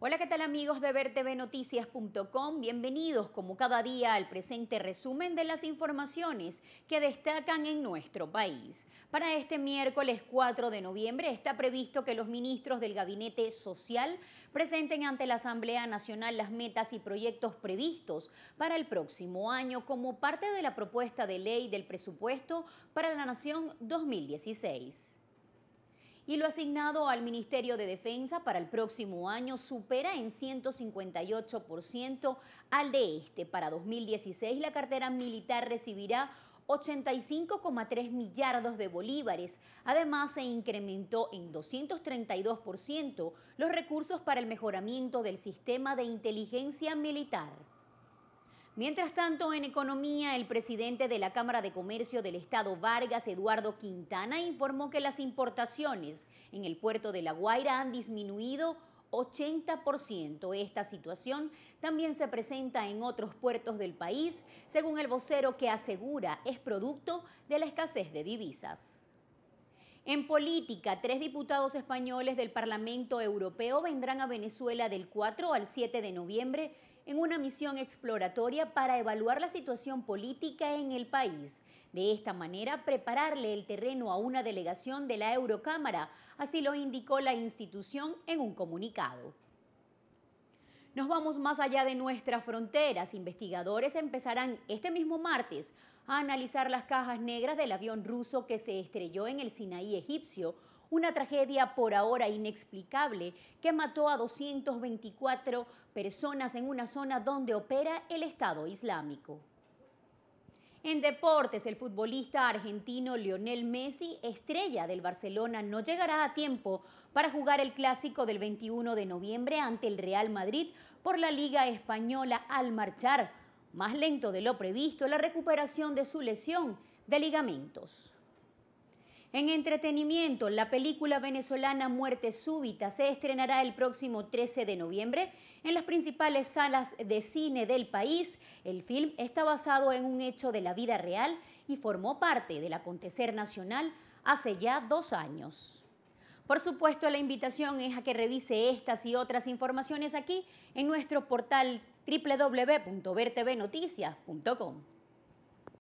Hola, ¿qué tal amigos de vertvenoticias.com? Bienvenidos como cada día al presente resumen de las informaciones que destacan en nuestro país. Para este miércoles 4 de noviembre está previsto que los ministros del Gabinete Social presenten ante la Asamblea Nacional las metas y proyectos previstos para el próximo año como parte de la propuesta de ley del presupuesto para la Nación 2016 y lo asignado al Ministerio de Defensa para el próximo año supera en 158% al de este. Para 2016 la cartera militar recibirá 85,3 millardos de bolívares. Además, se incrementó en 232% los recursos para el mejoramiento del sistema de inteligencia militar. Mientras tanto, en economía, el presidente de la Cámara de Comercio del Estado Vargas, Eduardo Quintana, informó que las importaciones en el puerto de La Guaira han disminuido 80%. Esta situación también se presenta en otros puertos del país, según el vocero que asegura es producto de la escasez de divisas. En política, tres diputados españoles del Parlamento Europeo vendrán a Venezuela del 4 al 7 de noviembre en una misión exploratoria para evaluar la situación política en el país. De esta manera, prepararle el terreno a una delegación de la Eurocámara, así lo indicó la institución en un comunicado. Nos vamos más allá de nuestras fronteras. Investigadores empezarán este mismo martes a analizar las cajas negras del avión ruso que se estrelló en el Sinaí egipcio una tragedia por ahora inexplicable que mató a 224 personas en una zona donde opera el Estado Islámico. En deportes, el futbolista argentino Lionel Messi, estrella del Barcelona, no llegará a tiempo para jugar el clásico del 21 de noviembre ante el Real Madrid por la Liga Española al marchar, más lento de lo previsto, la recuperación de su lesión de ligamentos. En entretenimiento, la película venezolana Muerte Súbita se estrenará el próximo 13 de noviembre en las principales salas de cine del país. El film está basado en un hecho de la vida real y formó parte del acontecer nacional hace ya dos años. Por supuesto, la invitación es a que revise estas y otras informaciones aquí en nuestro portal www.vertvnoticias.com.